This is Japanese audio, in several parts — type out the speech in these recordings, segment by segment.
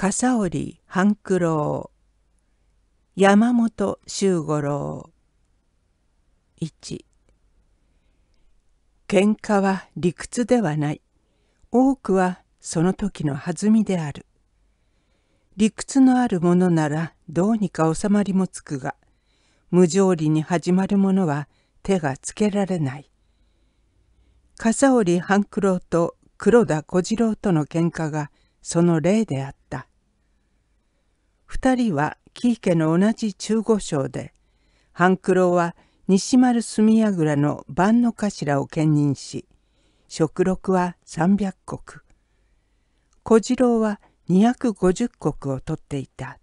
笠織半九郎山本周五郎一喧嘩は理屈ではない多くはその時の弾みである理屈のあるものならどうにか収まりもつくが無条理に始まるものは手がつけられない笠織半九郎と黒田小次郎との喧嘩がその例であった二人は喜家の同じ中五章で、半九郎は西丸住櫓の番の頭を兼任し、食禄は300小次郎は250石を取っていた。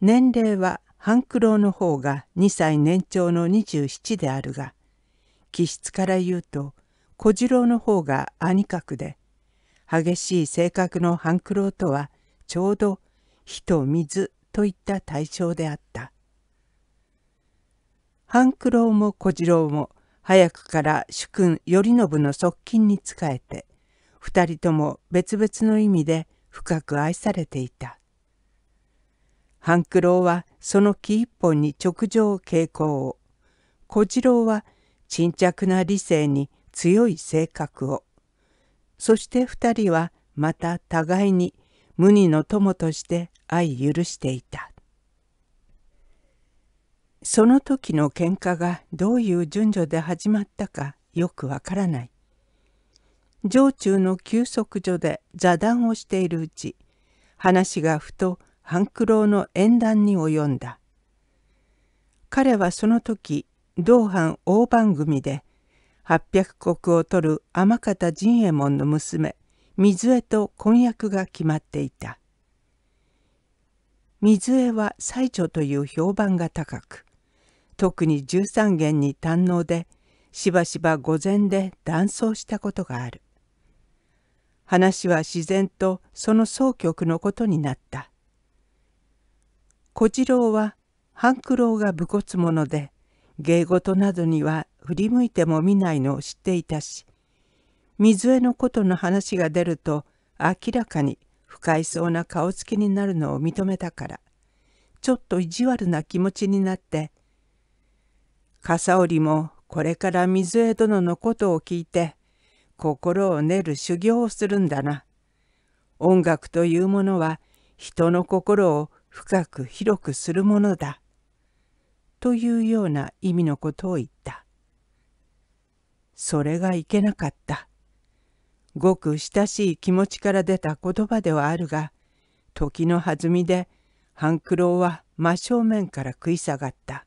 年齢は半九郎の方が2歳年長の27であるが、気質から言うと小次郎の方が兄格で、激しい性格の半九郎とはちょうど火と水といった対象であった。半九郎も小次郎も早くから主君頼信の側近に仕えて二人とも別々の意味で深く愛されていた。半九郎はその木一本に直情傾向を小次郎は沈着な理性に強い性格をそして二人はまた互いに無二の友として相許していたその時の喧嘩がどういう順序で始まったかよくわからない常駐の休息所で座談をしているうち話がふと半九郎の縁談に及んだ彼はその時同藩大番組で800石を取る天方陣右衛門の娘水江と婚約が決まっていた水江は最澄という評判が高く特に十三弦に堪能でしばしば御前で断層したことがある話は自然とその総局のことになった小次郎は半九郎が武骨者で芸事などには振り向いても見ないのを知っていたし水江のことの話が出ると明らかに不快そうな顔つきになるのを認めたからちょっと意地悪な気持ちになって「笠織もこれから水江殿のことを聞いて心を練る修行をするんだな。音楽というものは人の心を深く広くするものだ。というような意味のことを言った。それがいけなかった。ごく親しい気持ちから出た言葉ではあるが時の弾みで半九郎は真正面から食い下がった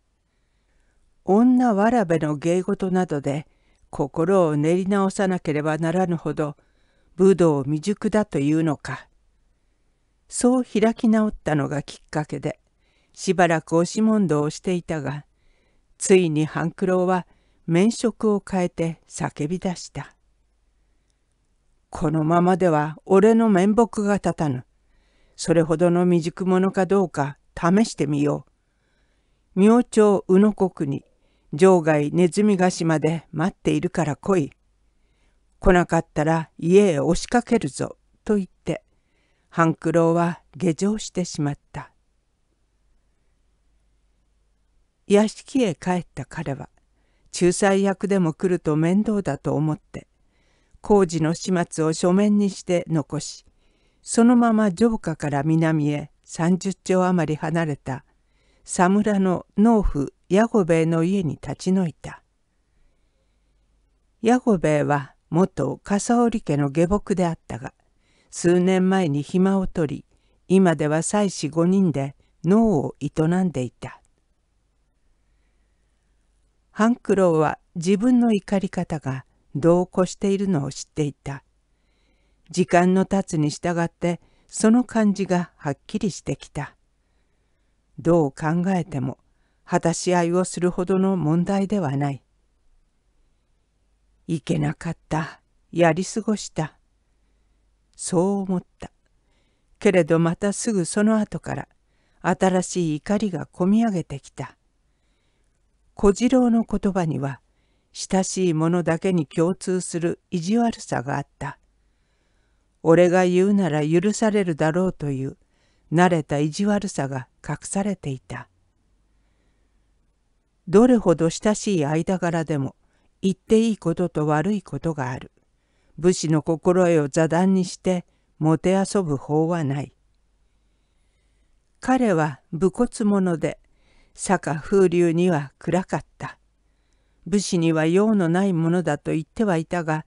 女わらべの芸事などで心を練り直さなければならぬほど武道未熟だというのかそう開き直ったのがきっかけでしばらく押し問答をしていたがついに半九郎は免職を変えて叫び出した。このままでは俺の面目が立たぬ。それほどの未熟者かどうか試してみよう。明朝宇野国に場外ネズミヶ島で待っているから来い。来なかったら家へ押しかけるぞ。と言って、半九郎は下城してしまった。屋敷へ帰った彼は、仲裁役でも来ると面倒だと思って、工事の始末を書面にして残しそのまま城下から南へ30丁余り離れた佐村の農夫ヤゴベイの家に立ち退いたヤゴベイは元笠織家の下僕であったが数年前に暇を取り今では妻子5人で農を営んでいた半九郎は自分の怒り方が度を越しているのを知っていた。時間の経つに従ってその感じがはっきりしてきた。どう考えても果たし合いをするほどの問題ではない。いけなかった。やり過ごした。そう思った。けれどまたすぐその後から新しい怒りがこみ上げてきた。小次郎の言葉には親しい者だけに共通する意地悪さがあった。俺が言うなら許されるだろうという慣れた意地悪さが隠されていた。どれほど親しい間柄でも言っていいことと悪いことがある。武士の心得を座談にしてもてあそぶ法はない。彼は武骨者で坂風流には暗かった。武士には用のないものだと言ってはいたが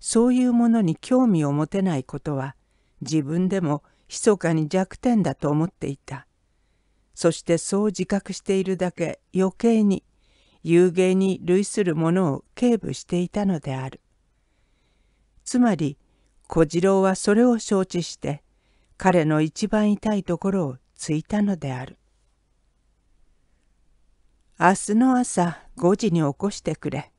そういうものに興味を持てないことは自分でも密かに弱点だと思っていたそしてそう自覚しているだけ余計に有芸に類するものを警部していたのであるつまり小次郎はそれを承知して彼の一番痛いところを突いたのである明日の朝5時に起こしてくれ。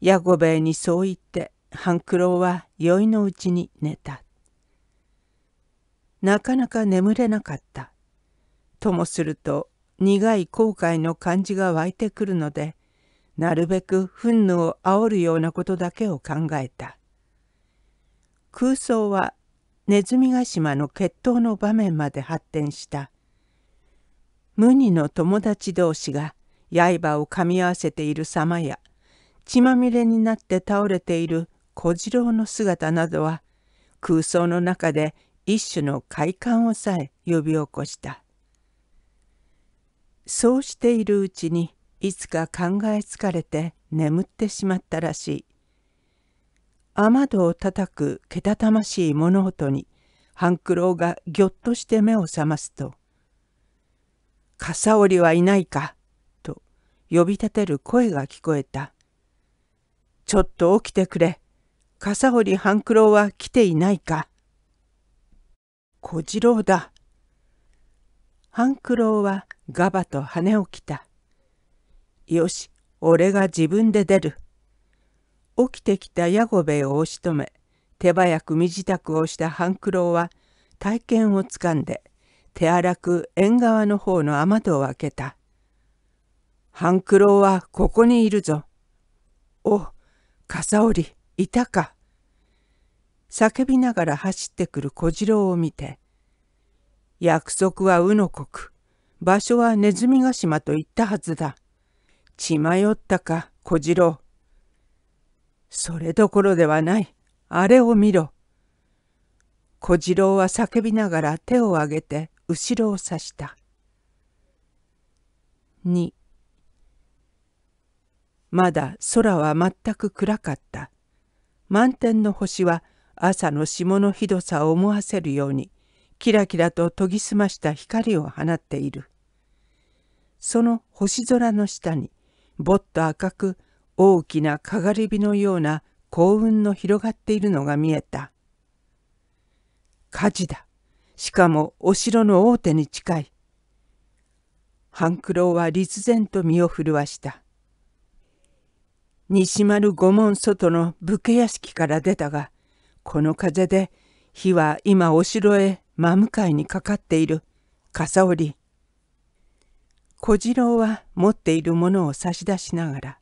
ヤゴベにそう言って、半九郎は酔いのうちに寝た。なかなか眠れなかった。ともすると苦い後悔の感じが湧いてくるので、なるべく憤怒を煽るようなことだけを考えた。空想はネズミヶ島の決闘の場面まで発展した無二の友達同士が刃を噛み合わせている様や血まみれになって倒れている小次郎の姿などは空想の中で一種の快感をさえ呼び起こしたそうしているうちにいつか考え疲れて眠ってしまったらしい雨戸を叩くけたたましい物音に半九郎がぎょっとして目を覚ますと「笠織はいないか、と呼び立てる声が聞こえた。ちょっと起きてくれ。笠織半九郎は来ていないか。小次郎だ。半九郎はガバと羽を着た。よし、俺が自分で出る。起きてきた矢後兵衛を押し止め、手早く身支度をした半九郎は体験をつかんで、手荒く縁側の方の雨戸を開けた。半九郎はここにいるぞ。お、笠織、いたか。叫びながら走ってくる小次郎を見て、約束はうの国、場所はネズミヶ島と言ったはずだ。血迷ったか、小次郎。それどころではない。あれを見ろ。小次郎は叫びながら手を挙げて後ろを指した2まだ空は全く暗かった満天の星は朝の霜のひどさを思わせるようにキラキラと研ぎ澄ました光を放っているその星空の下にぼっと赤く大きなかがり火のような幸運の広がっているのが見えた火事だしかもお城の大手に近い半九郎は立然と身を震わした西丸御門外の武家屋敷から出たがこの風で火は今お城へ真向かいにかかっている笠織小次郎は持っているものを差し出しながら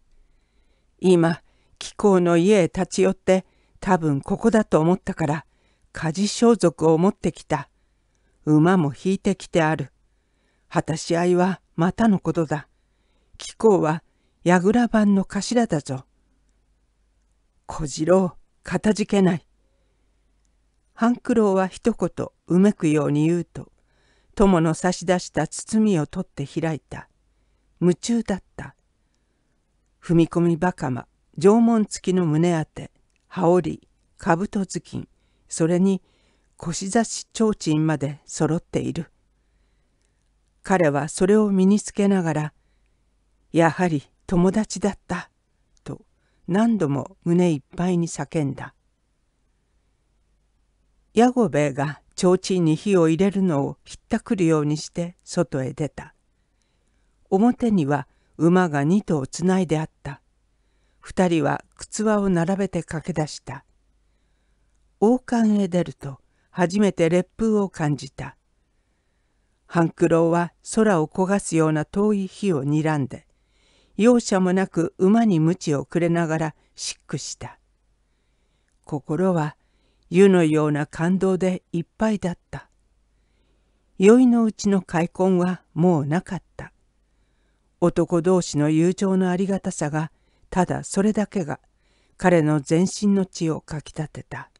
今貴公の家へ立ち寄って多分ここだと思ったから家事装束を持ってきた馬も引いてきてある。果たし合いはまたのことだ。貴公は櫓番の頭だぞ。小次郎、かたじけない。半九郎は一言うめくように言うと、友の差し出した包みを取って開いた。夢中だった。踏み込みばかま、縄文付きの胸当て、羽織、兜頭頭巾、それに腰差し提灯まで揃っている。彼はそれを身につけながら、やはり友達だった、と何度も胸いっぱいに叫んだ。ヤゴベイが提灯に火を入れるのをひったくるようにして外へ出た。表には馬が2頭つないであった。二人は靴輪を並べて駆け出した。王冠へ出ると初めて烈風を感じた。半九郎は空を焦がすような遠い火を睨んで、容赦もなく馬に鞭をくれながらしっくした。心は湯のような感動でいっぱいだった。宵のうちの開墾はもうなかった。男同士の友情のありがたさが、ただそれだけが彼の全身の血をかきたてた。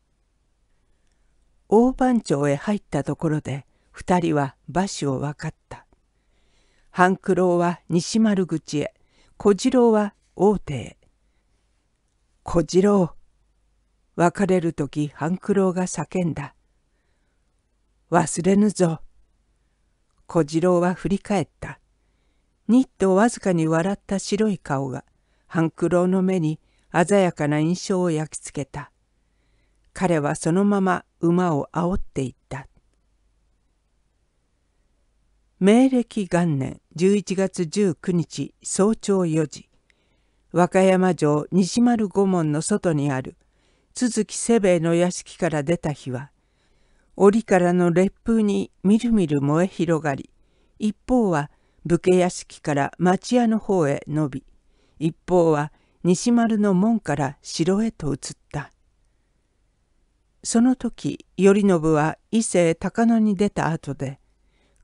大番町へ入ったところで二人は馬車を分かった半九郎は西丸口へ小次郎は大手へ小次郎別れる時半九郎が叫んだ忘れぬぞ小次郎は振り返ったニッをわずかに笑った白い顔が半九郎の目に鮮やかな印象を焼き付けた彼はそのまま馬を煽っていった。明暦元年11月19日早朝4時和歌山城西丸御門の外にある都築清兵衛の屋敷から出た日は折からの烈風にみるみる燃え広がり一方は武家屋敷から町屋の方へ伸び一方は西丸の門から城へと移ったその時頼信は伊勢高野に出た後で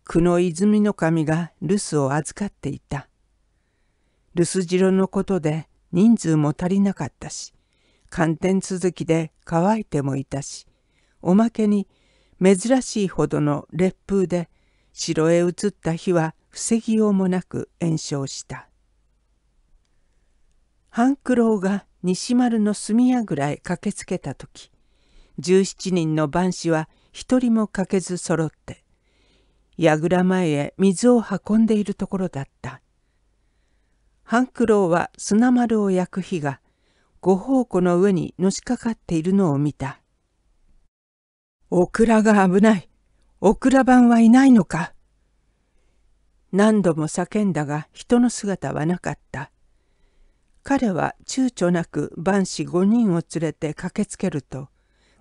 久野泉の神が留守を預かっていた留守城のことで人数も足りなかったし寒天続きで乾いてもいたしおまけに珍しいほどの烈風で城へ移った日は防ぎようもなく延焼した半九郎が西丸の炭屋ぐらい駆けつけた時17人の番士は一人も欠けず揃って櫓前へ水を運んでいるところだった半九郎は砂丸を焼く火が五宝庫の上にのしかかっているのを見た「オクラが危ないオクラ番はいないのか」何度も叫んだが人の姿はなかった彼は躊躇なく番死5人を連れて駆けつけると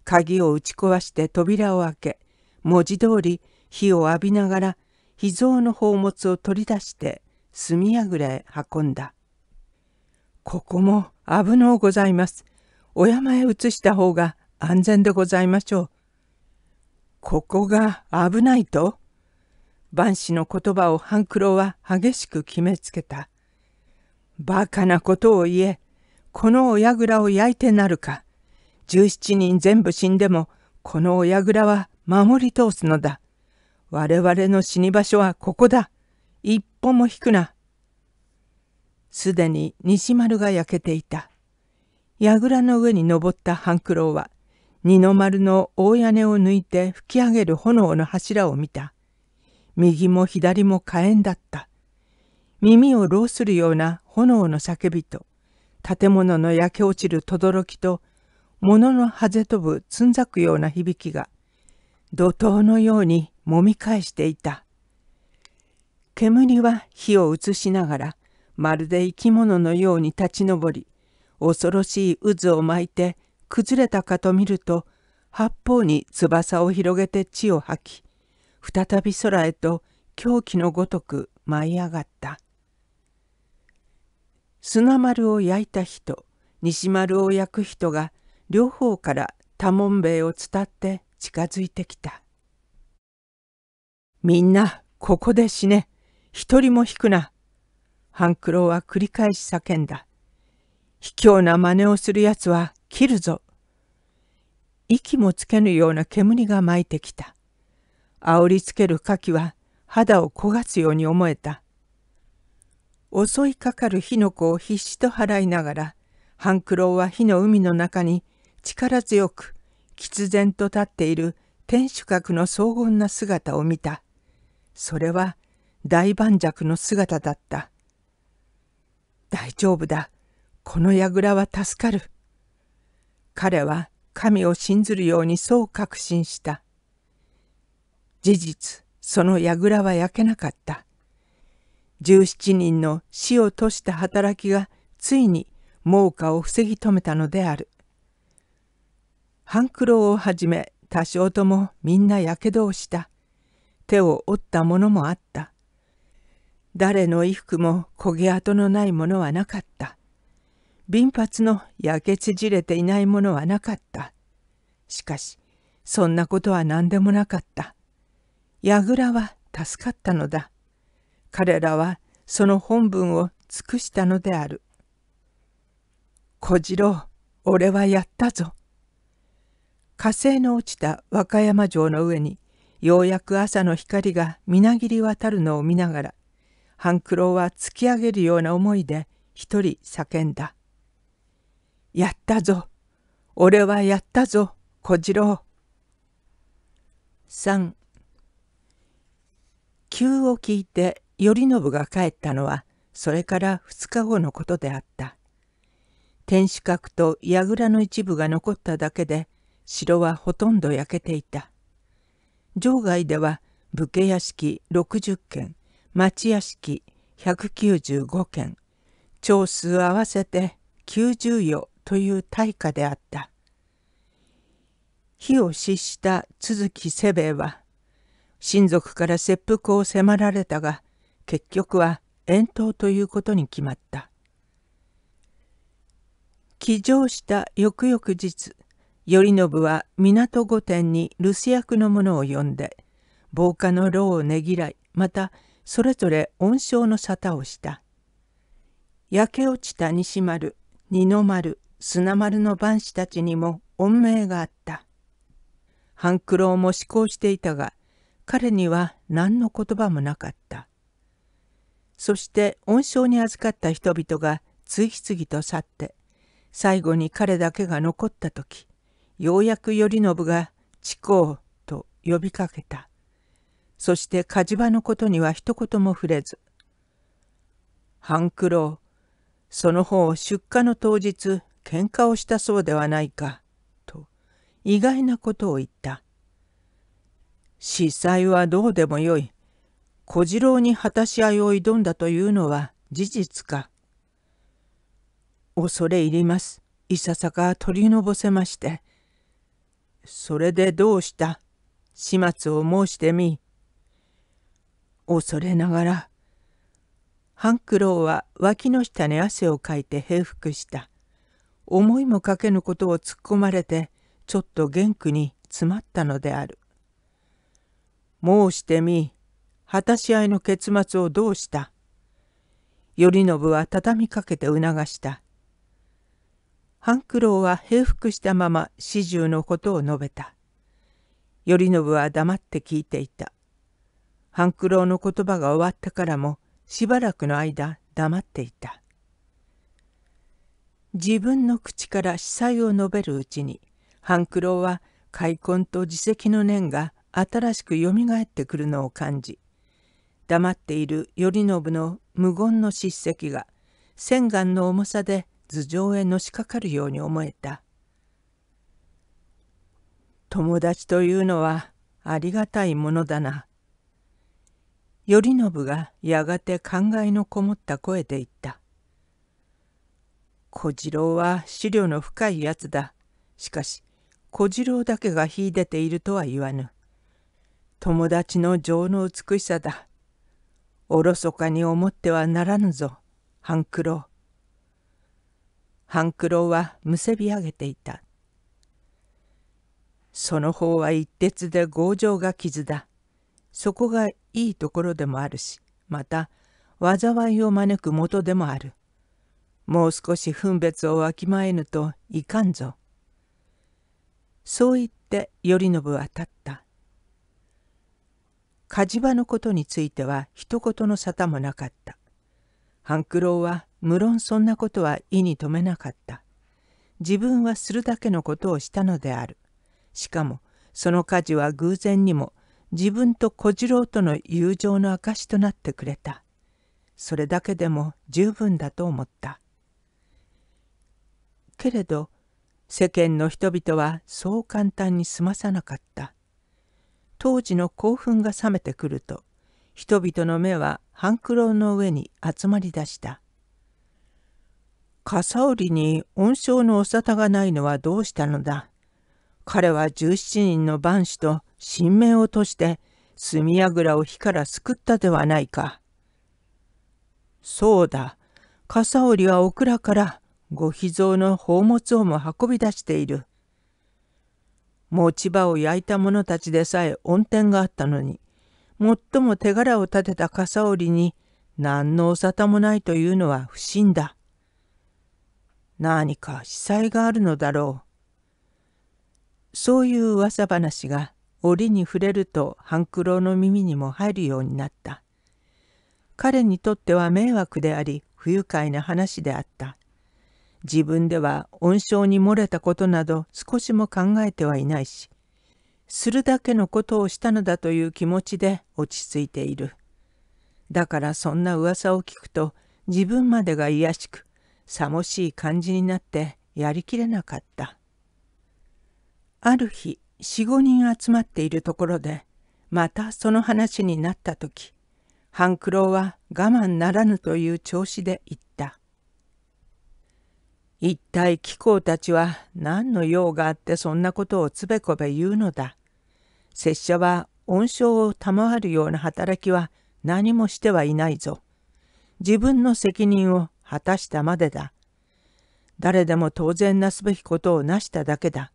鍵を打ち壊して扉を開け、文字通り火を浴びながら、秘蔵の宝物を取り出して炭らへ運んだ。ここも危のうございます。お山へ移した方が安全でございましょう。ここが危ないと万死の言葉を半九郎は激しく決めつけた。バカなことを言え、この親蔵を焼いてなるか。17人全部死んでも、この親蔵は守り通すのだ。我々の死に場所はここだ。一歩も引くな。すでに西丸が焼けていた。櫓の上に登った半九郎は、二の丸の大屋根を抜いて吹き上げる炎の柱を見た。右も左も火炎だった。耳をろするような炎の叫びと、建物の焼け落ちる轟と物のはぜ飛ぶつんざくような響きが、怒涛のようにもみ返していた。煙は火を映しながら、まるで生き物のように立ち上り、恐ろしい渦を巻いて、崩れたかと見ると、八方に翼を広げて地を吐き、再び空へと狂気のごとく舞い上がった。砂丸を焼いた人、西丸を焼く人が両方から多門兵を伝って近づいてきた。みんな、ここで死ね。一人も引くな。半九郎は繰り返し叫んだ。卑怯な真似をする奴は切るぞ。息もつけぬような煙が巻いてきた。煽りつける火器は肌を焦がすように思えた。襲いかかる火の粉を必死と払いながら、半九郎は火の海の中に力強く喫然と立っている天守閣の荘厳な姿を見たそれは大盤石の姿だった大丈夫だこの櫓は助かる彼は神を信ずるようにそう確信した事実その櫓は焼けなかった17人の死を閉した働きがついに猛火を防ぎ止めたのである半九郎をはじめ多少ともみんなやけどをした手を折ったものもあった誰の衣服も焦げ跡のないものはなかった貧髪の焼け縮れていないものはなかったしかしそんなことは何でもなかった倉は助かったのだ彼らはその本文を尽くしたのである小次郎俺はやったぞ火星の落ちた和歌山城の上にようやく朝の光がみなぎり渡るのを見ながら半九郎は突き上げるような思いで一人叫んだ「やったぞ俺はやったぞ小次郎」3急を聞いて頼信が帰ったのはそれから2日後のことであった天守閣と櫓の一部が残っただけで城はほとんど焼けていた城外では武家屋敷60軒町屋敷195軒長数合わせて90余という大火であった火を失した都築清兵衛は親族から切腹を迫られたが結局は遠投ということに決まった。起乗した翌々日頼信は港御殿に留守役の者を呼んで防火の牢をねぎらいまたそれぞれ恩賞の沙汰をした焼け落ちた西丸二の丸砂丸の番士たちにも恩命があった半九郎も思考していたが彼には何の言葉もなかったそして恩賞に預かった人々が次々と去って最後に彼だけが残った時ようやく頼信が地公と呼びかけた。そして火事場のことには一言も触れず。半九郎、その方出荷の当日喧嘩をしたそうではないか、と意外なことを言った。司祭はどうでもよい。小次郎に果たし合いを挑んだというのは事実か。恐れ入ります。いささか取りのぼせまして、それでどうした始末を申してみ。恐れながら、半九郎は脇の下に汗をかいて平伏した。思いもかけぬことを突っ込まれて、ちょっと元気に詰まったのである。申してみ、果たし合いの結末をどうした頼信は畳みかけて促した。半九郎は平服したまま始終のことを述べた。頼信は黙って聞いていた。半九郎の言葉が終わってからもしばらくの間黙っていた。自分の口から司祭を述べるうちに半九郎は開墾と自責の念が新しくよみがえってくるのを感じ黙っている頼信の無言の叱責が千眼の重さで頭上へのしかかるように思えた友達というのはありがたいものだな頼信がやがて感慨のこもった声で言った「小次郎は思料の深いやつだしかし小次郎だけが秀でているとは言わぬ友達の情の美しさだおろそかに思ってはならぬぞ半九郎半九郎はむせび上げていた。その方は一徹で強情が傷だ。そこがいいところでもあるし、また災いを招く元でもある。もう少し分別をわきまえぬといかんぞ。そう言って頼信は立った。火事場のことについては一言の沙汰もなかった。半九郎は無論そんなことは意に留めなかった。自分はするだけのことをしたのである。しかもその家事は偶然にも自分と小次郎との友情の証となってくれた。それだけでも十分だと思った。けれど世間の人々はそう簡単に済まさなかった。当時の興奮が冷めてくると人々の目は半九郎の上に集まりだした。笠織に恩賞のお沙汰がないのはどうしたのだ彼は17人の番主と神明をとして炭櫓を火から救ったではないか。そうだ、笠織はお蔵からご秘蔵の宝物をも運び出している。持ち場を焼いた者たちでさえ恩典があったのに、最も手柄を立てた笠織に何のお沙汰もないというのは不審だ。何か死災があるのだろう。そういう噂話が折に触れると半九郎の耳にも入るようになった。彼にとっては迷惑であり不愉快な話であった。自分では恩賞に漏れたことなど少しも考えてはいないし、するだけのことをしたのだという気持ちで落ち着いている。だからそんな噂を聞くと自分までが卑しくさもしい感じになってやりきれなかった。ある日四五人集まっているところでまたその話になった時半九郎は我慢ならぬという調子で言った。一体貴公たちは何の用があってそんなことをつべこべ言うのだ。拙者は恩賞を賜るような働きは何もしてはいないぞ。自分の責任を果たしたまでだ。誰でも当然なすべきことをなしただけだ。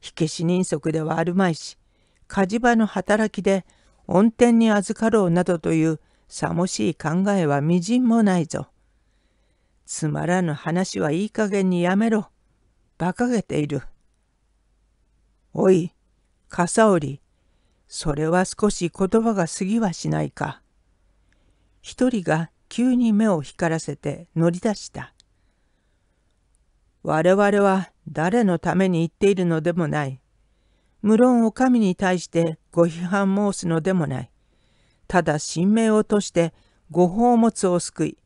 火消し人足ではあるまいし、火事場の働きで恩天に預かろうなどというさもしい考えはみじんもないぞ。つまらぬ話はいい加減にやめろ。馬鹿げている。おい、笠織、それは少し言葉が過ぎはしないか。一人が急に目を光らせて乗り出した。我々は誰のために言っているのでもない。無論お上に対してご批判申すのでもない。ただ神明をとしてご宝物を救い、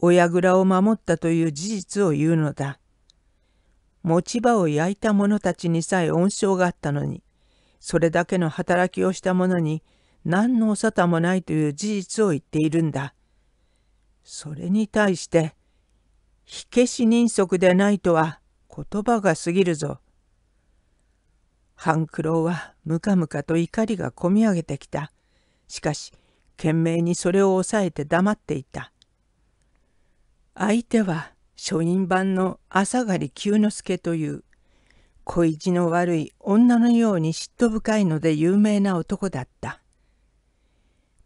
親蔵を守ったという事実を言うのだ。持ち場を焼いた者たちにさえ恩賞があったのに、それだけの働きをした者に何のお沙汰もないという事実を言っているんだ。それに対して、火消し人足でないとは言葉が過ぎるぞ。半九郎はムカムカと怒りがこみ上げてきた。しかし、懸命にそれを抑えて黙っていた。相手は書院版の朝狩久之助という、小路の悪い女のように嫉妬深いので有名な男だった。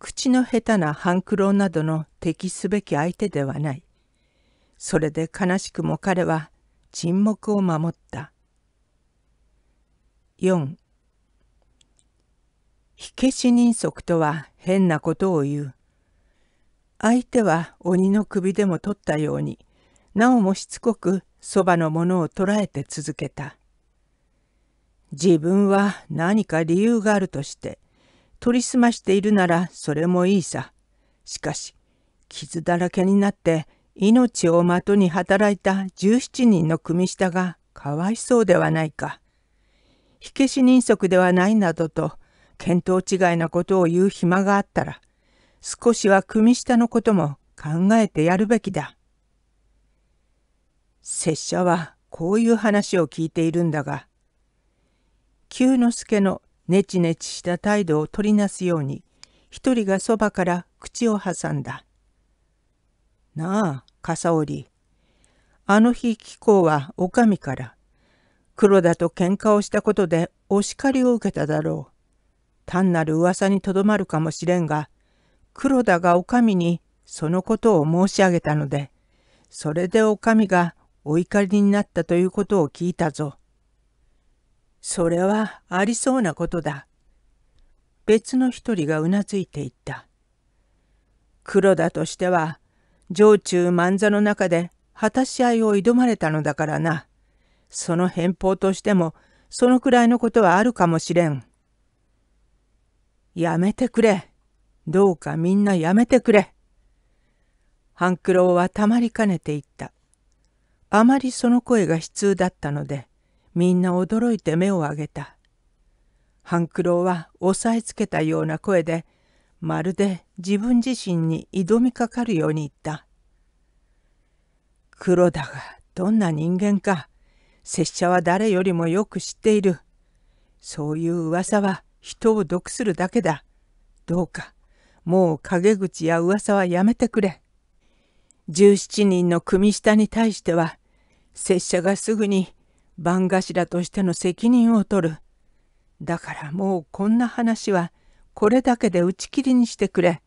口の下手な半苦労などの敵すべき相手ではない。それで悲しくも彼は沈黙を守った。4火消し人足とは変なことを言う。相手は鬼の首でも取ったように、なおもしつこくそばのものを捕らえて続けた。自分は何か理由があるとして、取り澄ましているならそれもいいさ。しかし、傷だらけになって命を的に働いた17人の組下がかわいそうではないか。火消し人足ではないなどと、見当違いなことを言う暇があったら、少しは組下のことも考えてやるべきだ。拙者はこういう話を聞いているんだが、久之助のネチネチした態度を取りなすように、一人がそばから口を挟んだ。なあ、笠織。あの日、貴公はお上から、黒田と喧嘩をしたことでお叱りを受けただろう。単なる噂にとどまるかもしれんが、黒田がお上にそのことを申し上げたので、それでお上がお怒りになったということを聞いたぞ。それはありそうなことだ。別の一人がうなずいていった。黒田としては、常中万座の中で果たし合いを挑まれたのだからな。その返報としても、そのくらいのことはあるかもしれん。やめてくれ。どうかみんなやめてくれ。半九郎はたまりかねていった。あまりその声が悲痛だったので、みんな驚いて目を上げた。半九郎は押さえつけたような声で、まるで自分自身に挑みかかるように言った。黒田がどんな人間か、拙者は誰よりもよく知っている。そういう噂は人を毒するだけだ。どうか、もう陰口や噂はやめてくれ。17人の組下に対しては、拙者がすぐに番頭としての責任を取る。だからもうこんな話はこれだけで打ち切りにしてくれ。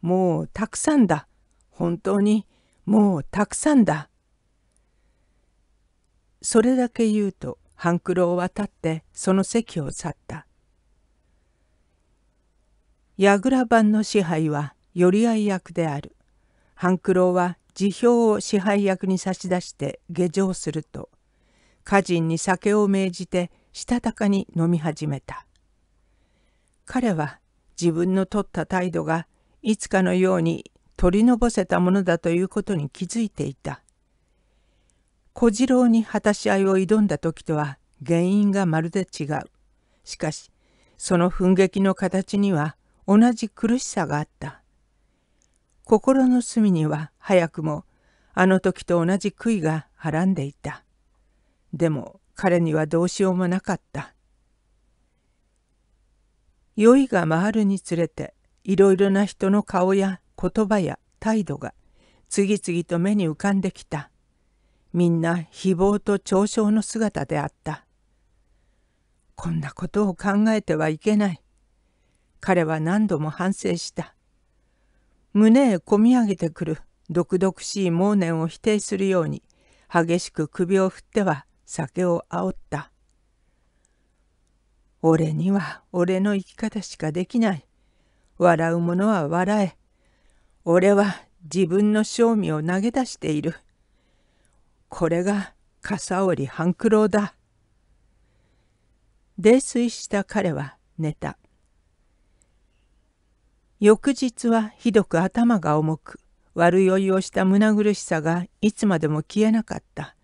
もうたくさんだ。本当にもうたくさんだ。それだけ言うと半九郎は立ってその席を去った。倉版の支配は寄り合い役である。半九郎は辞表を支配役に差し出して下城すると家人に酒を命じてしたたかに飲み始めた。彼は自分の取った態度がいつかのように取り残ぼせたものだということに気づいていた。小次郎に果たし合いを挑んだ時とは原因がまるで違う。しかし、その奮撃の形には同じ苦しさがあった。心の隅には早くもあの時と同じ悔いがはらんでいた。でも彼にはどうしようもなかった。酔いが回るにつれていろいろな人の顔や言葉や態度が次々と目に浮かんできた。みんな誹謗と嘲笑の姿であった。こんなことを考えてはいけない。彼は何度も反省した。胸へこみ上げてくる毒々しい盲念を否定するように激しく首を振っては酒を煽った。俺には俺の生き方しかできない。笑う者は笑え。俺は自分の賞味を投げ出している。これが笠織半九郎だ。泥酔した彼は寝た。翌日はひどく頭が重く、悪酔いをした胸苦しさがいつまでも消えなかった。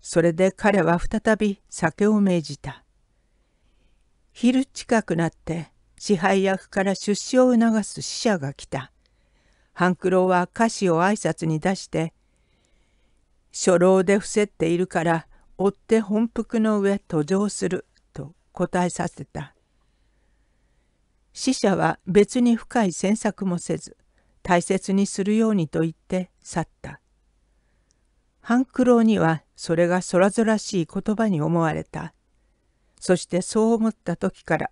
それで彼は再び酒を命じた。昼近くなって支配役から出資を促す使者が来た。半九郎は歌詞を挨拶に出して、初老で伏せっているから追って本腹の上途上すると答えさせた。死者は別に深い詮索もせず大切にするようにと言って去った。半九郎にはそれがそらぞらしい言葉に思われた。そしてそう思った時から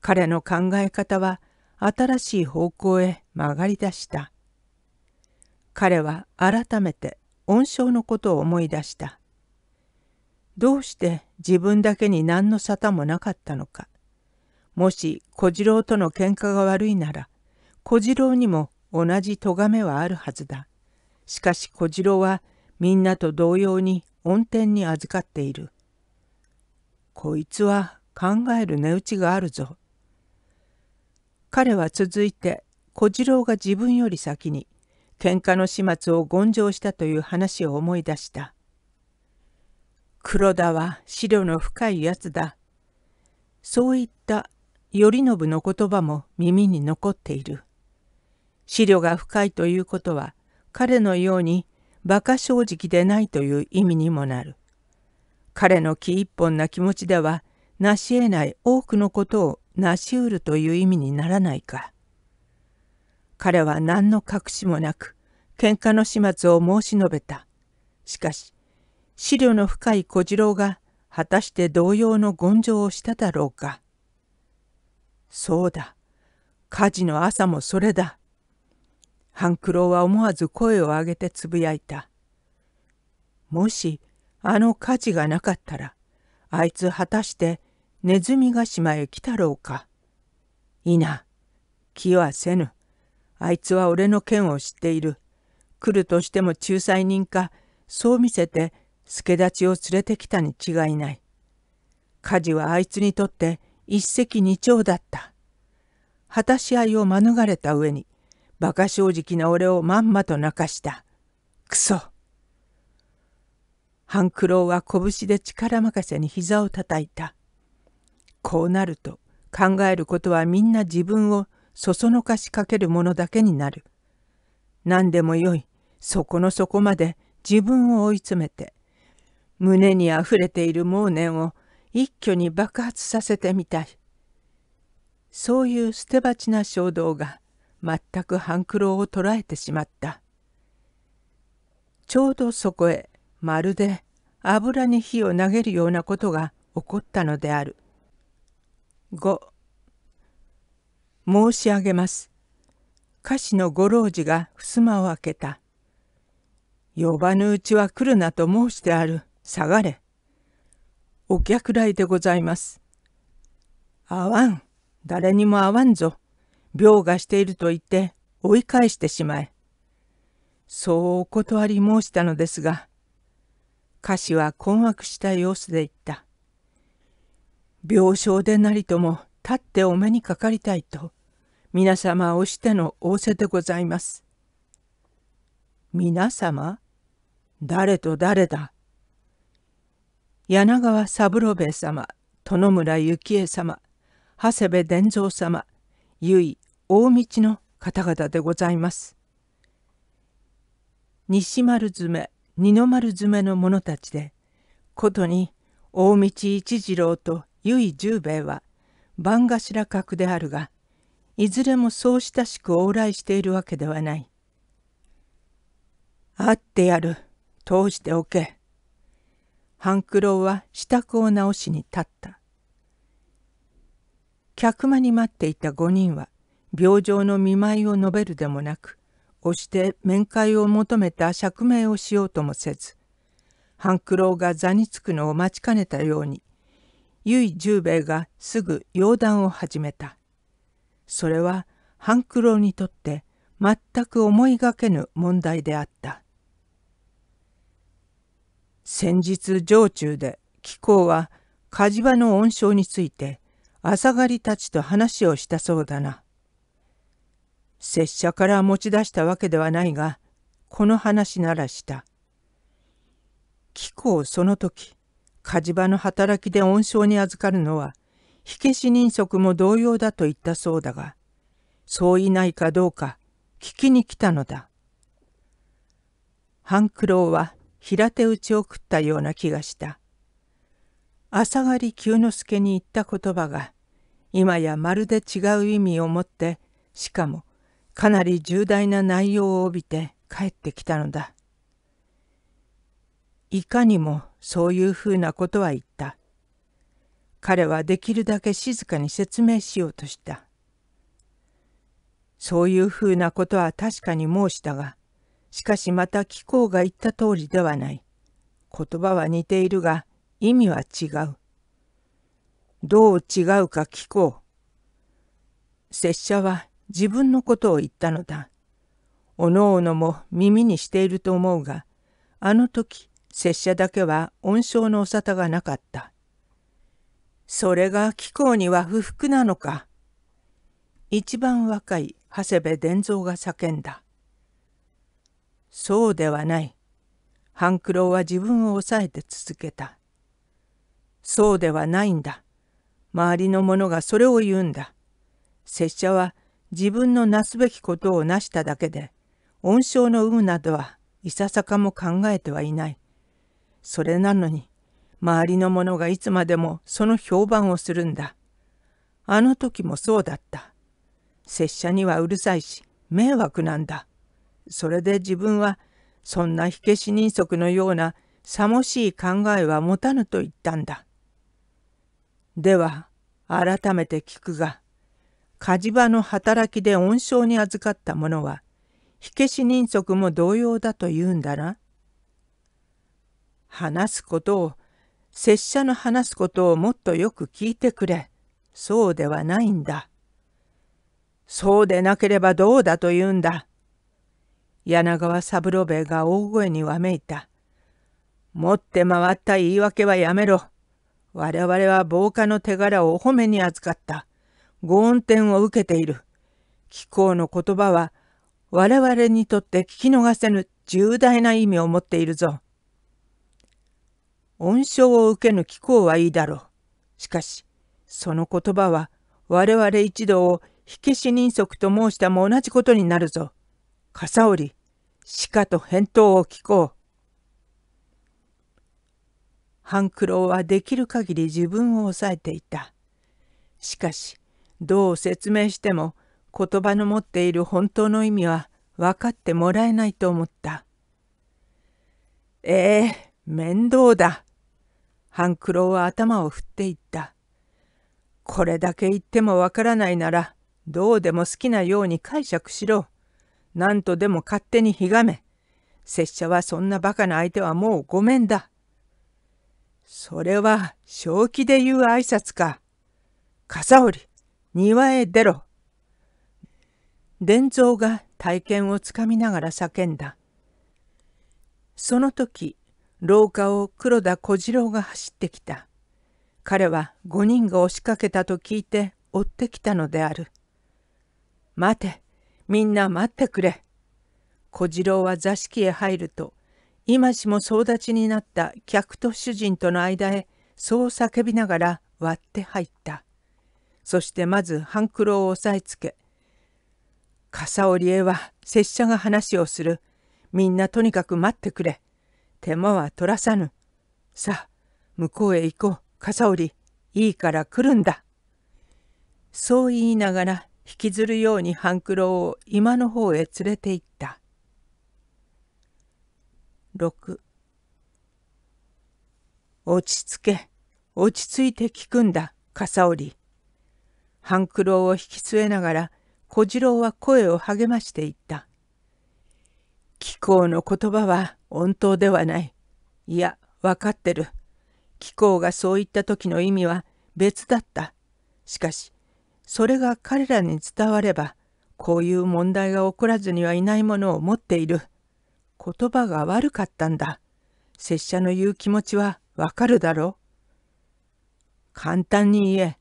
彼の考え方は新しい方向へ曲がり出した。彼は改めて恩賞のことを思い出した。どうして自分だけに何の沙汰もなかったのか。もし小次郎との喧嘩が悪いなら、小次郎にも同じ咎めはあるはずだ。しかし小次郎はみんなと同様に恩典に預かっている。こいつは考える値打ちがあるぞ。彼は続いて小次郎が自分より先に喧嘩の始末を言上したという話を思い出した。黒田は資料の深いやつだ。そういった頼信の言葉も耳に残っている。資料が深いということは彼のように馬鹿正直でないという意味にもなる。彼の気一本な気持ちでは、成し得ない多くのことを成し得るという意味にならないか。彼は何の隠しもなく、喧嘩の始末を申し述べた。しかし、思慮の深い小次郎が果たして同様の言情をしただろうか。そうだ。火事の朝もそれだ。半九郎は思わず声を上げてつぶやいた。もし、あの火事がなかったら、あいつ果たしてネズミヶ島へ来たろうか。いな、気はせぬ。あいつは俺の剣を知っている。来るとしても仲裁人か、そう見せて助立刀を連れてきたに違いない。火事はあいつにとって一石二鳥だった。果たし合いを免れた上に、馬鹿正直な俺をまんまと泣かした。くそ。半九郎は拳で力任せに膝を叩いた。こうなると考えることはみんな自分をそそのかしかけるものだけになる。何でもよい、そこの底まで自分を追い詰めて、胸にあふれている猛念を一挙に爆発させてみたい。そういう捨て鉢な衝動が全く半九郎を捕らえてしまったちょうどそこへまるで油に火を投げるようなことが起こったのである5申し上げます菓子のご老寺が襖を開けた呼ばぬうちは来るなと申してある下がれお客来でございます会わん誰にも会わんぞ病がしていると言って追い返してしまえ。そうお断り申したのですが、歌詞は困惑した様子で言った。病床でなりとも立ってお目にかかりたいと、皆様をしての仰せでございます。皆様誰と誰だ柳川三郎兵衛様、殿村幸恵様、長谷部伝蔵様、結衣大道の方々でございます。西丸詰め二の丸詰めの者たちでことに大道一次郎と由井十兵衛は番頭格であるがいずれもそう親しく往来しているわけではない。会ってやる通しておけ。半九郎は支度を直しに立った。客間に待っていた五人は病状の見舞いを述べるでもなく押して面会を求めた釈明をしようともせず半九郎が座につくのを待ちかねたように結衣十兵衛がすぐ容談を始めたそれは半九郎にとって全く思いがけぬ問題であった先日城中で貴公は火事場の恩賞について朝狩りたちと話をしたそうだな拙者から持ち出したわけではないが、この話ならした。貴公その時、火事場の働きで恩賞に預かるのは、火消し人足も同様だと言ったそうだが、そういないかどうか聞きに来たのだ。半九郎は平手打ちを食ったような気がした。朝狩り久之助に言った言葉が、今やまるで違う意味を持って、しかもかなり重大な内容を帯びて帰ってきたのだ。いかにもそういうふうなことは言った。彼はできるだけ静かに説明しようとした。そういうふうなことは確かに申したが、しかしまた貴公が言った通りではない。言葉は似ているが、意味は違う。どう違うか聞こう。拙者は自分のことを言ったのだ。おのおのも耳にしていると思うが、あの時、拙者だけは恩賞のお沙汰がなかった。それが貴公には不服なのか。一番若い長谷部伝蔵が叫んだ。そうではない。半九郎は自分を抑えて続けた。そうではないんだ。周りの者がそれを言うんだ。拙者は自分のなすべきことをなしただけで、恩賞の有無などはいささかも考えてはいない。それなのに、周りの者がいつまでもその評判をするんだ。あの時もそうだった。拙者にはうるさいし、迷惑なんだ。それで自分は、そんな火消し人足のようなさもしい考えは持たぬと言ったんだ。では、改めて聞くが、火事場の働きで恩賞に預かった者は、火消し人足も同様だと言うんだな。話すことを、拙者の話すことをもっとよく聞いてくれ。そうではないんだ。そうでなければどうだと言うんだ。柳川三郎兵衛が大声にわめいた。持って回った言い訳はやめろ。我々は防火の手柄をお褒めに預かった。ご恩典を受けている。気候の言葉は我々にとって聞き逃せぬ重大な意味を持っているぞ。恩賞を受けぬ気候はいいだろう。しかし、その言葉は我々一同を火消し人足と申したも同じことになるぞ。笠織、鹿と返答を聞こう。半九郎はできる限り自分を抑えていた。しかし、どう説明しても言葉の持っている本当の意味は分かってもらえないと思った。ええー、面倒だ。半九郎は頭を振っていった。これだけ言ってもわからないなら、どうでも好きなように解釈しろ。何とでも勝手にひがめ。拙者はそんなバカな相手はもうごめんだ。それは正気で言う挨拶か。笠織、庭へ出ろ。伝蔵が体験をつかみながら叫んだ。その時、廊下を黒田小次郎が走ってきた。彼は5人が押しかけたと聞いて追ってきたのである。待て、みんな待ってくれ。小次郎は座敷へ入ると、今しも総立ちになった客と主人との間へ、そう叫びながら割って入った。そしてまず半黒を押さえつけ「笠織へは拙者が話をするみんなとにかく待ってくれ手間は取らさぬさあ向こうへ行こう笠織いいから来るんだ」そう言いながら引きずるように半黒を今の方へ連れて行った6落ち着け落ち着いて聞くんだ笠織半九郎を引き据えながら小次郎は声を励ましていった。貴公の言葉は本当ではない。いや、わかってる。貴公がそう言った時の意味は別だった。しかし、それが彼らに伝われば、こういう問題が起こらずにはいないものを持っている。言葉が悪かったんだ。拙者の言う気持ちはわかるだろう。簡単に言え、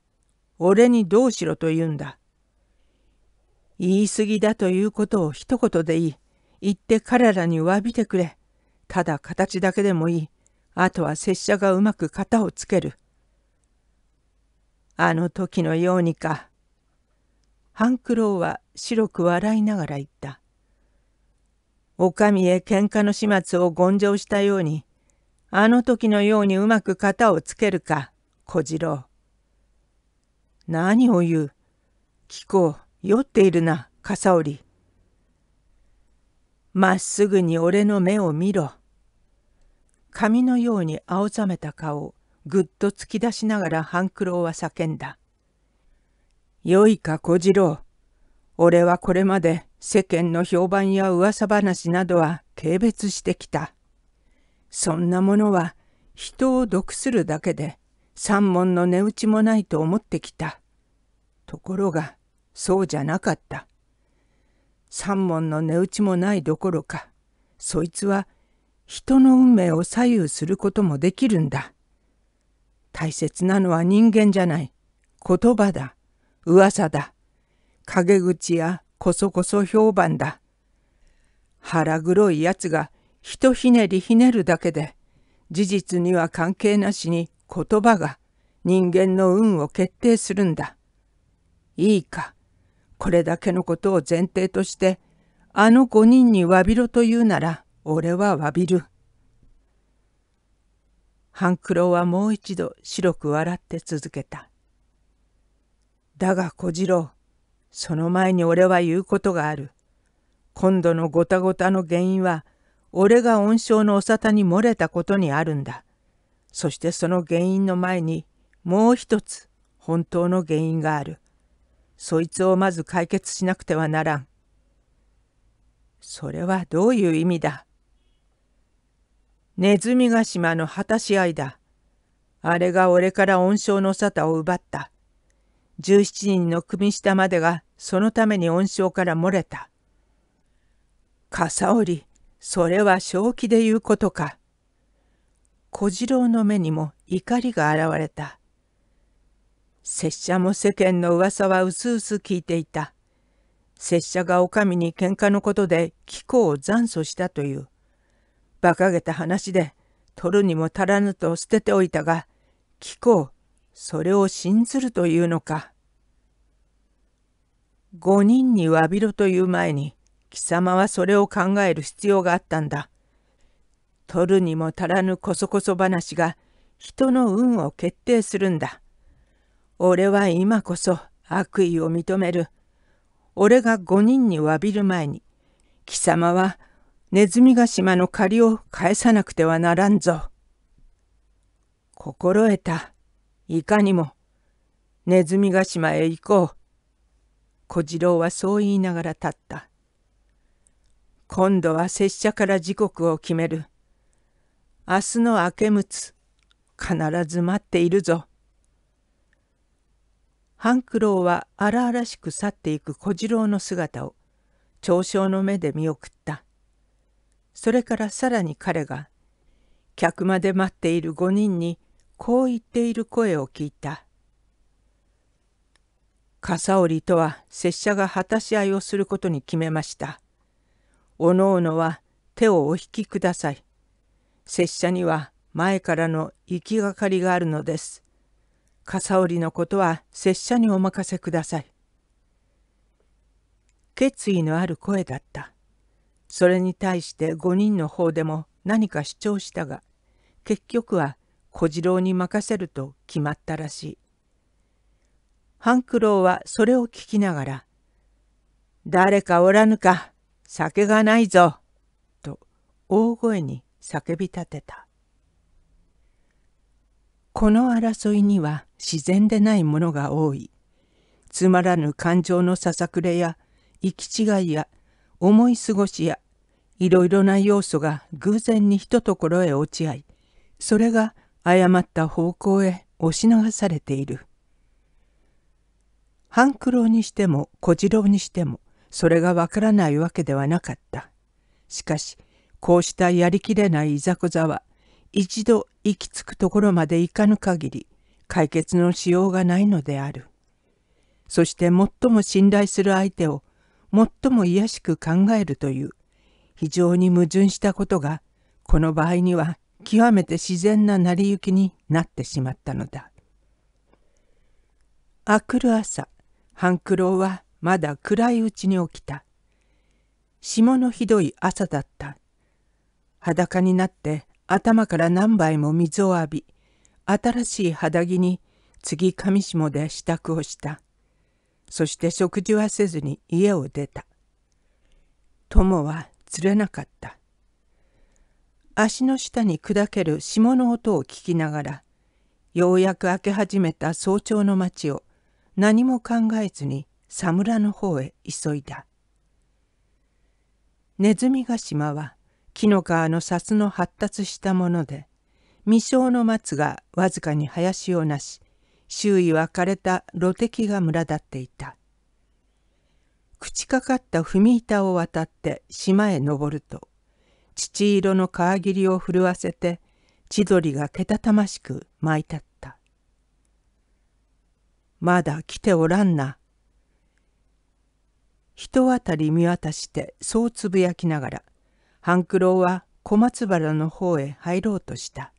俺にどうしろと言うんだ。言い過ぎだということを一言でいい。言って彼らに詫びてくれ。ただ形だけでもいい。あとは拙者がうまく型をつける。あの時のようにか。半九郎は白く笑いながら言った。お上へ喧嘩の始末を言上したように、あの時のようにうまく型をつけるか、小次郎。何を言う。聞こう、酔っているな、笠織。まっすぐに俺の目を見ろ。紙のように青ざめた顔をぐっと突き出しながら半九郎は叫んだ。よいか小次郎。俺はこれまで世間の評判や噂話などは軽蔑してきた。そんなものは人を毒するだけで三門の値打ちもないと思ってきた。ところが、そうじゃなかった。三門の値打ちもないどころか、そいつは人の運命を左右することもできるんだ。大切なのは人間じゃない。言葉だ。噂だ。陰口やこそこそ評判だ。腹黒い奴がひひねりひねるだけで、事実には関係なしに言葉が人間の運を決定するんだ。いいか、これだけのことを前提として、あの五人に詫びろと言うなら、俺は詫びる。半九郎はもう一度白く笑って続けた。だが小次郎、その前に俺は言うことがある。今度のごたごたの原因は、俺が恩賞のお沙汰に漏れたことにあるんだ。そしてその原因の前にもう一つ本当の原因がある。そいつをまず解決しなくてはならん。それはどういう意味だネズミが島の果たし合いだ。あれが俺から恩賞の沙汰を奪った。17人の組下までがそのために恩賞から漏れた。笠織、それは正気で言うことか。小次郎の目にも怒りが現れた。拙者も世間の噂はうすうす聞いていた。拙者がお上に喧嘩のことで貴公を残訴したという。馬鹿げた話で取るにも足らぬと捨てておいたが、貴公、それを信ずるというのか。五人に詫びろという前に、貴様はそれを考える必要があったんだ。取るにも足らぬこそこそ話が人の運を決定するんだ。俺は今こそ悪意を認める。俺が5人に詫びる前に、貴様はネズミヶ島の借りを返さなくてはならんぞ。心得た。いかにも。ネズミヶ島へ行こう。小次郎はそう言いながら立った。今度は拙者から時刻を決める。明日の明けむつ必ず待っているぞ。半九郎は荒々しく去っていく小次郎の姿を嘲笑の目で見送った。それからさらに彼が客まで待っている5人にこう言っている声を聞いた。笠織とは拙者が果たし合いをすることに決めました。おのおのは手をお引きください。拙者には前からの行きがかりがあるのです。笠織のことは拙者にお任せください。決意のある声だった。それに対して5人の方でも何か主張したが、結局は小次郎に任せると決まったらしい。半九郎はそれを聞きながら、誰かおらぬか、酒がないぞ、と大声に叫び立てた。この争いには自然でないものが多い。つまらぬ感情のささくれや行き違いや思い過ごしやいろいろな要素が偶然にひとところへ落ち合いそれが誤った方向へ押し流されている半九郎にしても小次郎にしてもそれがわからないわけではなかったしかしこうしたやりきれないいざこざは一度行き着くところまで行かぬ限り解決のしようがないのである。そして最も信頼する相手を最も卑しく考えるという非常に矛盾したことがこの場合には極めて自然な成り行きになってしまったのだ。あくる朝半九郎はまだ暗いうちに起きた。霜のひどい朝だった。裸になって頭から何杯も水を浴び、新しい肌着に次上下で支度をした。そして食事はせずに家を出た。友は釣れなかった。足の下に砕ける霜の音を聞きながら、ようやく明け始めた早朝の街を何も考えずに佐村の方へ急いだ。ネズミヶ島は木の皮の札の発達したもので未生の松がわずかに林をなし周囲は枯れた露滴が群立っていた朽ちかかった踏板を渡って島へ登ると乳色の皮切りを震わせて千鳥がけたたましく舞い立った「まだ来ておらんな」人あたり見渡してそうつぶやきながら「半九郎は小松原の方へ入ろうとした。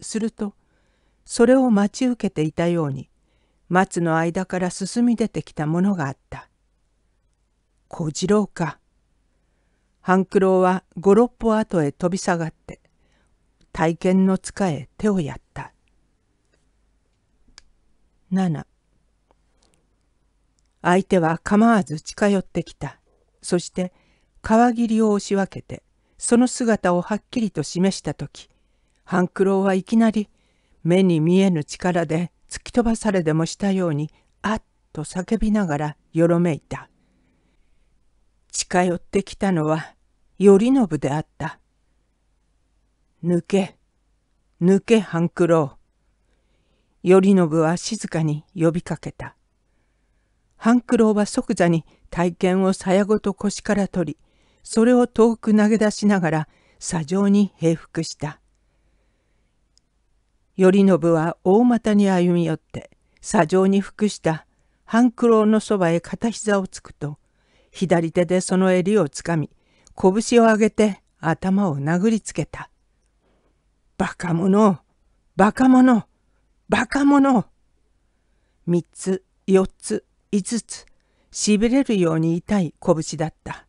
すると、それを待ち受けていたように、松の間から進み出てきたものがあった。小次郎か。半九郎は五六歩後へ飛び下がって、体験の塚へ手をやった。7相手は構わず近寄ってきた。そして、川切を押し分けて、その姿をはっきりと示した時半九郎はいきなり目に見えぬ力で突き飛ばされでもしたようにあっと叫びながらよろめいた近寄ってきたのは頼信であった抜け抜け半九郎頼信は静かに呼びかけた半九郎は即座に体験を鞘ごと腰から取りそれを遠く投げ出しながら砂上に平伏した。頼信は大股に歩み寄って砂上に服した半九郎のそばへ片膝をつくと左手でその襟をつかみ拳を上げて頭を殴りつけた。バカ者バカ者バカ者三つ四つ五つしびれるように痛い拳だった。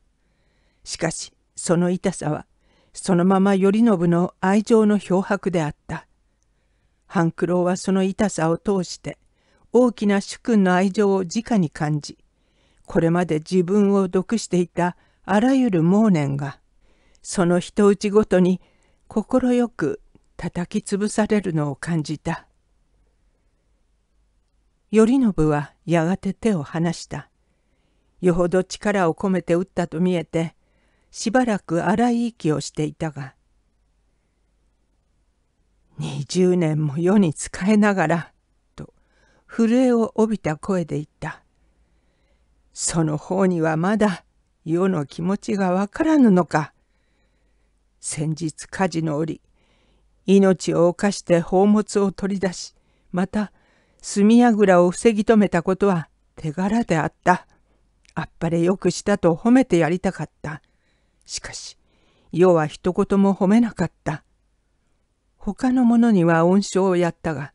しかしその痛さはそのまま頼信の愛情の漂白であった半九郎はその痛さを通して大きな主君の愛情を直に感じこれまで自分を毒していたあらゆる盲念がその人打ちごとに快く叩き潰されるのを感じた頼信はやがて手を離したよほど力を込めて打ったと見えてしばらく荒い息をしていたが20年も世に仕えながらと震えを帯びた声で言ったその方にはまだ世の気持ちがわからぬのか先日火事の折命を犯して宝物を取り出しまた炭櫓を防ぎ止めたことは手柄であったあっぱれよくしたと褒めてやりたかったしかし、世は一言も褒めなかった。他の者には恩賞をやったが、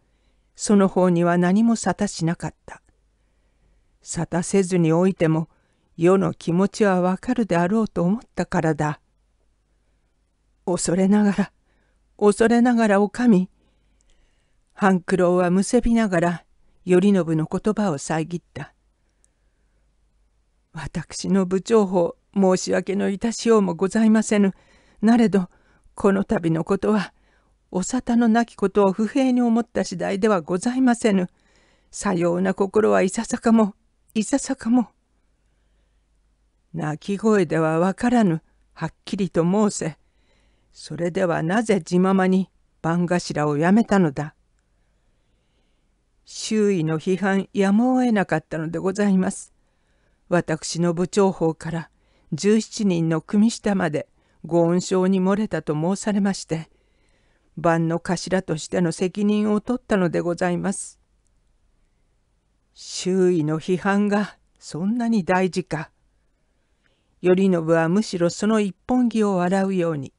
その方には何も沙汰しなかった。沙汰せずにおいても、世の気持ちはわかるであろうと思ったからだ。恐れながら、恐れながらお上、半九郎はむせびながら頼信の言葉を遮った。私の部長法、申し訳のいたしようもございませぬ。なれど、この度のことは、お沙汰のなきことを不平に思った次第ではございませぬ。さような心はいささかも、いささかも。泣き声ではわからぬ、はっきりと申せ。それではなぜ地ままに番頭をやめたのだ。周囲の批判やむを得なかったのでございます。私の部長法から17人の組下まで御恩賞に漏れたと申されまして晩の頭としての責任を取ったのでございます。周囲の批判がそんなに大事か。頼信はむしろその一本気を洗うように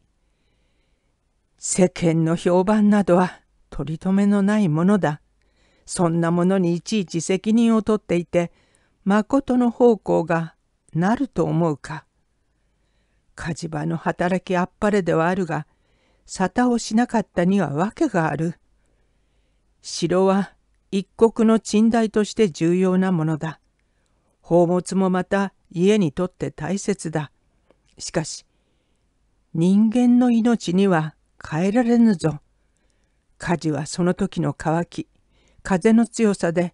世間の評判などは取り留めのないものだ。そんなものにいちいち責任を取っていて、との方向がなると思うか。火事場の働きあっぱれではあるが、沙汰をしなかったには訳がある。城は一国の賃貸として重要なものだ。宝物もまた家にとって大切だ。しかし、人間の命には変えられぬぞ。火事はその時の乾き、風の強さで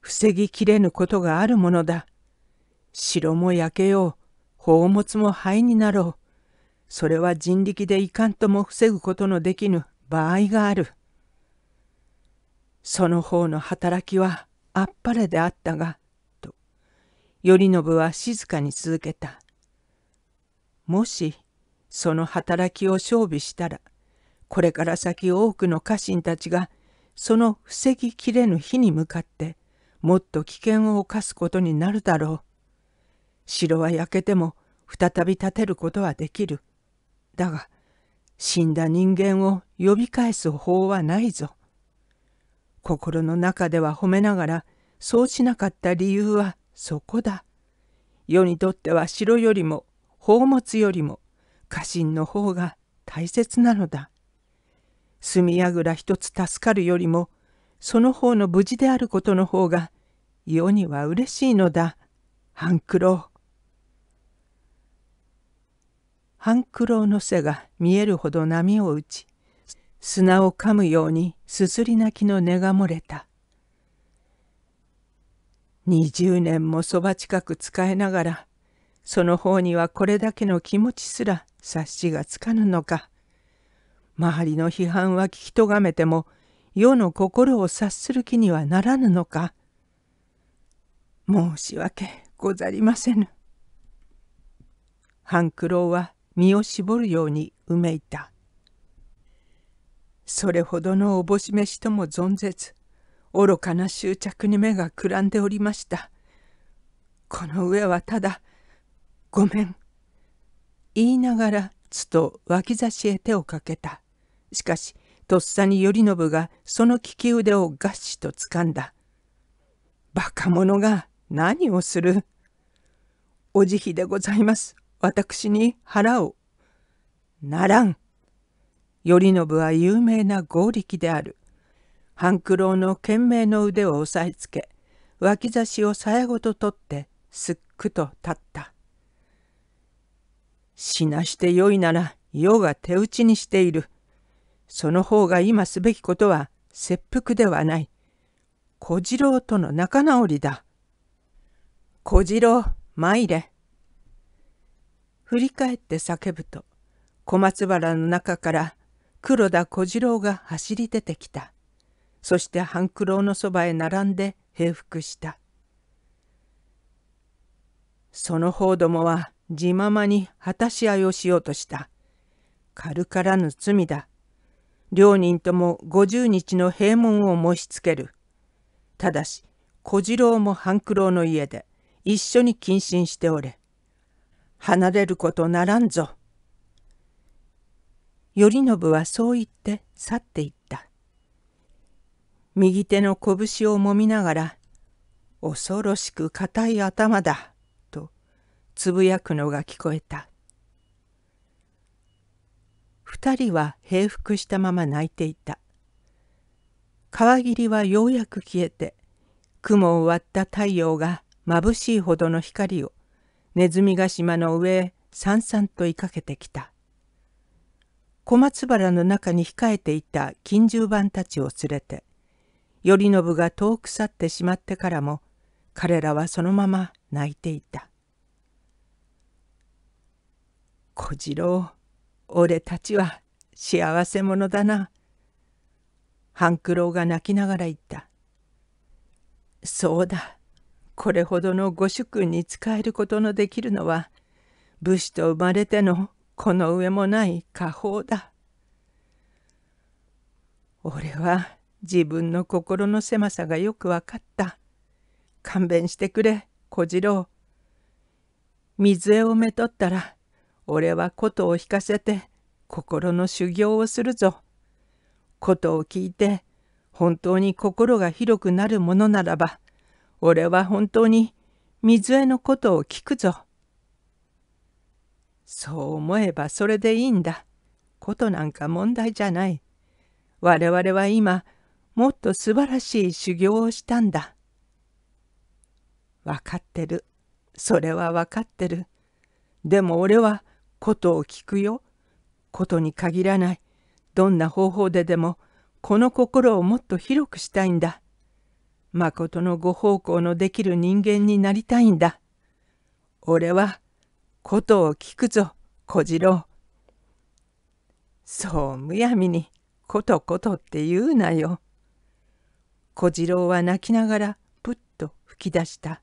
防ぎきれぬことがあるものだ。城も焼けよう、宝物も灰になろう。それは人力でいかんとも防ぐことのできぬ場合がある。その方の働きはあっぱれであったが、と、頼信は静かに続けた。もし、その働きを勝負したら、これから先多くの家臣たちが、その防ぎきれぬ火に向かって、もっと危険を冒すことになるだろう。城は焼けても再び建てることはできる。だが、死んだ人間を呼び返す法はないぞ。心の中では褒めながら、そうしなかった理由はそこだ。世にとっては城よりも宝物よりも家臣の方が大切なのだ。住櫓一つ助かるよりもその方の無事であることの方が世には嬉しいのだ。半九郎。半黒の背が見えるほど波を打ち砂をかむようにすすり泣きの根が漏れた20年もそば近く使えながらその方にはこれだけの気持ちすら察しがつかぬのか周りの批判は聞きとがめても世の心を察する気にはならぬのか申し訳ござりませぬ。半九郎は身を絞るようにうめいた。それほどのおぼし飯とも存ぜず、愚かな執着に目がくらんでおりました。この上はただ、ごめん。言いながら、つと脇差しへ手をかけた。しかし、とっさに頼信がその利き腕をがっしとつかんだ。バカ者が何をする。お慈悲でございます。私に腹を。ならん。頼信は有名な合力である。半九郎の懸命の腕を押さえつけ、脇差しをさえごと取って、すっくと立った。死なしてよいなら、世が手打ちにしている。その方が今すべきことは、切腹ではない。小次郎との仲直りだ。小次郎、参れ。振り返って叫ぶと小松原の中から黒田小次郎が走り出てきたそして半九郎のそばへ並んで平伏したその方どもは自ままに果たし合いをしようとした軽からぬ罪だ両人とも50日の閉門を申しつけるただし小次郎も半九郎の家で一緒に謹慎しておれ離れることならんぞ。頼信はそう言って去っていった。右手の拳を揉みながら、恐ろしく硬い頭だ、とつぶやくのが聞こえた。二人は平伏したまま泣いていた。川霧はようやく消えて、雲を割った太陽が眩しいほどの光をネズミが島の上さんさんと追いかけてきた。小松原の中に控えていた金十番たちを連れて、頼信が遠く去ってしまってからも、彼らはそのまま泣いていた。小次郎、俺たちは幸せ者だな。半九郎が泣きながら言った。そうだ。これほどの御主君に仕えることのできるのは武士と生まれてのこの上もない家宝だ。俺は自分の心の狭さがよく分かった。勘弁してくれ小次郎。水絵をめとったら俺は琴を弾かせて心の修行をするぞ。琴を聞いて本当に心が広くなるものならば俺は本当に水江のことを聞くぞ。そう思えばそれでいいんだ。ことなんか問題じゃない。我々は今、もっと素晴らしい修行をしたんだ。分かってる。それは分かってる。でも俺はことを聞くよ。ことに限らない。どんな方法ででも、この心をもっと広くしたいんだ。まことのご奉公のできる人間になりたいんだ。俺は、ことを聞くぞ、小次郎。そうむやみに、ことことって言うなよ。小次郎は泣きながら、ぷっと吹き出した。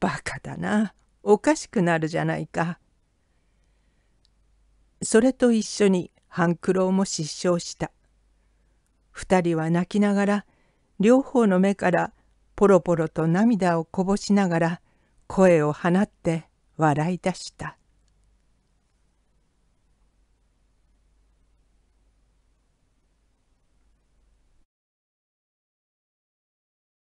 バカだな、おかしくなるじゃないか。それと一緒に半九郎も失笑した。二人は泣きながら両方の目からポロポロと涙をこぼしながら声を放って笑い出した。